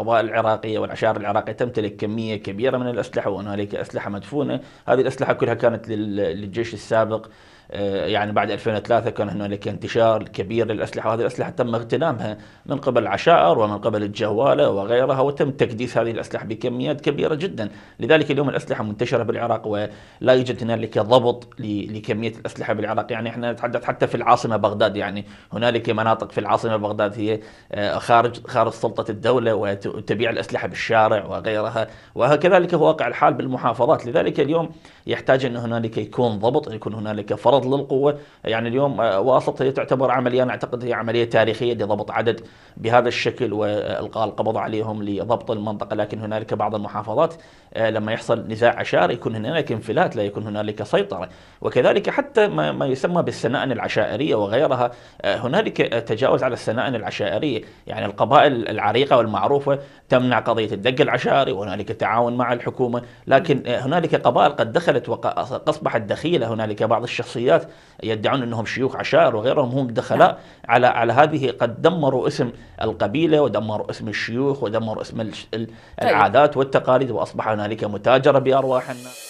القبائل العراقية والعشائر العراقية تمتلك كمية كبيرة من الأسلحة وهنالك أسلحة مدفونة هذه الأسلحة كلها كانت للجيش السابق آه، يعني بعد 2003 كان هنالك انتشار كبير للأسلحة وهذه الأسلحة تم اغتنامها من قبل العشائر ومن قبل الجوالة وغيرها وتم تكديس هذه الأسلحة بكميات كبيرة جدا لذلك اليوم الأسلحة منتشرة بالعراق ولا يوجد هنالك ضبط لكمية الأسلحة بالعراق يعني احنا نتحدث حتى في العاصمة بغداد يعني هنالك مناطق في العاصمة بغداد هي آه، خارج خارج سلطة الدولة وتبيع الأسلحة بالشارع وغيرها وهكذلك هو واقع الحال بالمحافظات لذلك اليوم يحتاج أن هنالك يكون ضبط يكون هنالك فرض تعرض للقوة يعني اليوم آه، واسط هي تعتبر عملية أنا أعتقد هي عملية تاريخية لضبط عدد بهذا الشكل وإلقاء القبض عليهم لضبط المنطقة لكن هنالك بعض المحافظات آه، لما يحصل نزاع عشائري يكون هنالك انفلات لا يكون هنالك سيطرة وكذلك حتى ما, ما يسمى بالسنائن العشائرية وغيرها آه، هنالك تجاوز على السنائن العشائرية يعني القبائل العريقة والمعروفة تمنع قضية الدق العشائري وهنالك تعاون مع الحكومة لكن هنالك قبائل قد دخلت وأصبحت دخيلة هنالك بعض الشخصيات الشخصيات يدعون انهم شيوخ عشائر وغيرهم هم دخلاء نعم. على على هذه قد دمروا اسم القبيله ودمروا اسم الشيوخ ودمروا اسم طيب. العادات والتقاليد واصبح هنالك متاجره بارواح الناس